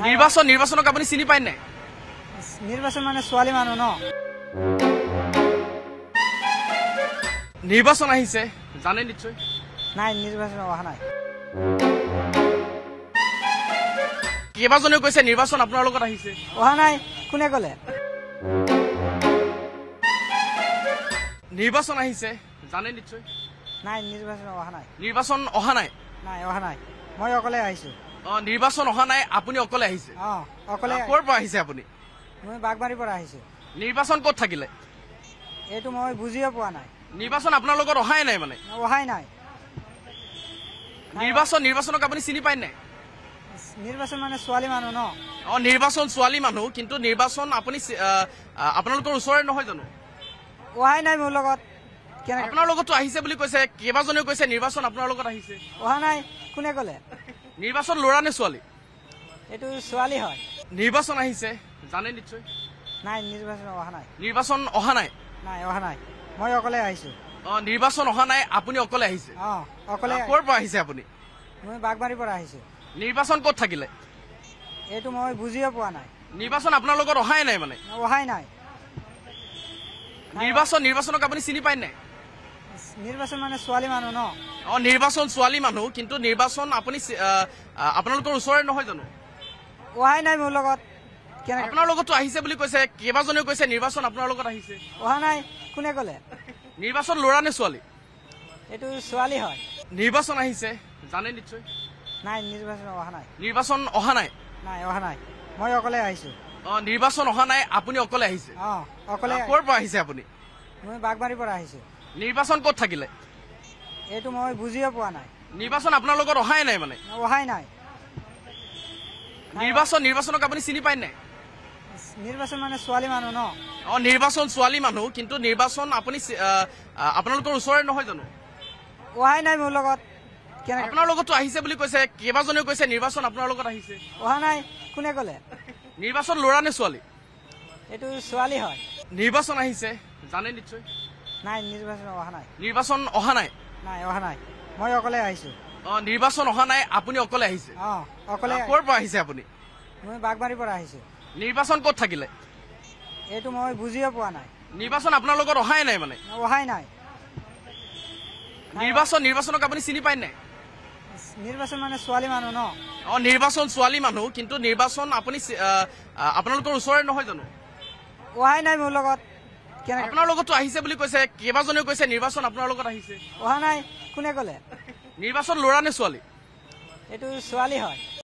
নিৰ্বাচন নিৰ্বাচনক আপনি চিনি পাই নাই নিৰ্বাচন মানে ছোৱালী মানুহ ন নিৰ্বাচন আহিছে জানে নিশ্চয় নাই নিৰ্বাচন অহা নাই কেইবাজনেও কৈছে নিৰ্বাচন আপোনাৰ লগত আহিছে অহা নাই কোনে ক'লে নির্বাচন আহিছে জানে নিশ্চয় নাই নির্বাচন অহা নাই নির্বাচন অহা নাই নাই অহা নাই নিৰ্বাচন অহা নাই আপুনি অকলে আহিছে নিৰ্বাচন ক'ত থাকিলে এইটো মই বুজিয়ে পোৱা নাই নিৰ্বাচন আপোনাৰ লগত অহাই নাই মানে অহাই নাই নিৰ্বাচন নিৰ্বাচনক আপুনি চিনি পাই নাই নিৰ্বাচন মানে ছোৱালী মানুহ ন অ নিৰ্বাচন ছোৱালী মানুহ কিন্তু নিৰ্বাচন আপুনি আপোনালোকৰ ওচৰে নহয় জানো অহাই নাই মোৰ লগত আপোনাৰ লগতো আহিছে বুলি কৈছে কেইবাজনেও কৈছে নিৰ্বাচন আপোনাৰ লগত আহিছে অহা নাই কোনে কলে নিৰ্বাচন লৰা নে ছোৱালী এইটো ছোৱালী হয় নিৰ্বাচন আহিছে জানে নিশ্চয় নাই নিৰ্বাচন অহা নাই নিৰ্বাচন অহা নাই নাই অহা নাই মই অকলে আহিছো অ নিৰ্বাচন অহা নাই আপুনি অকলে আহিছে অ অকলে ক'ৰ পৰা আহিছে আপুনি মই বাগমাৰীৰ পৰা আহিছো নিৰ্বাচন ক'ত থাকিলে এইটো মই বুজিয়ে পোৱা নাই নিৰ্বাচন আপোনাৰ লগত অহাই নাই মানে অহাই নাই নিৰ্বাচন নিৰ্বাচনক আপুনি চিনি পায় নাই নির্বাচন মানে সোয়ালি মানু ন অ নির্বাচন সোয়ালি মানু কিন্তু নির্বাচন আপনি আপনার উসরে নহয় জানো ওহাই নাই মূল লগত কেন আপনার লগত তো আহিছে বলি কইছে কেবা জনে কইছে নির্বাচন আপনার লগত আহিছে ওহা নাই কোনে কলে নির্বাচন লড়া নে সোয়ালি এটু সোয়ালি হয় নির্বাচন আহিছে জানে নিশ্চয় নাই নির্বাচন ওহা নাই নির্বাচন ওহা নাই নাই ওহা নাই মই অকলে আহিছো অ নির্বাচন ওহা নাই আপনি অকলে আহিছে অ অকলে কোর পর আহিছে আপনি মই বাগবাড়ি পর আহিছো নিৰ্বাচন কত থাকিলে এইটো মই বুজিয়ে পোৱা নাই নিৰ্বাচন আপোনাৰ লগত অহাই নাই মানে অহাই নাই নিৰ্বাচন নিৰ্বাচনক আপুনি চিনি পাই নাই নিৰ্বাচন মানে ছোৱালী মানুহ ন অঁ নিৰ্বাচন ছোৱালী মানুহ কিন্তু নিৰ্বাচন আপুনি আপোনালোকৰ ওচৰে নহয় জানো অহাই নাই মোৰ লগত আপোনাৰ লগতো আহিছে বুলি কৈছে কেইবাজনেও কৈছে নিৰ্বাচন আপোনাৰ লগত আহিছে অহা নাই কোনে ক'লে নিৰ্বাচন ল'ৰা নে ছোৱালী এইটো ছোৱালী হয় নিৰ্বাচন আহিছে জানে নিশ্চয় নিৰ্বাচন অহা নাই মই অকলে আহিছো অ নিৰ্বাচন অহা নাই আপুনি অকলে আহিছে অ অকলে ক'ৰ পৰা আহিছে আপুনি মই বাগমাৰীৰ পৰা আহিছো নিৰ্বাচন ক'ত থাকিলে এইটো মই বুজিয়ে পোৱা নাই নিৰ্বাচন আপোনাৰ লগত অহাই নাই মানে অহাই নাই নিৰ্বাচন নিৰ্বাচনক আপুনি চিনি পাই নাই নিৰ্বাচন মানে ছোৱালী মানুহ ন অ নিৰ্বাচন ছোৱালী মানুহ কিন্তু নিৰ্বাচন আপুনি আপোনালোকৰ ওচৰৰে নহয় জানো অহাই নাই মোৰ লগত আপোনাৰ লগতো আহিছে বুলি কৈছে কেইবাজনেও কৈছে নিৰ্বাচন আপোনাৰ লগত আহিছে অহা নাই কোনে কলে নিৰ্বাচন লৰা নে ছোৱালী এইটো ছোৱালী হয়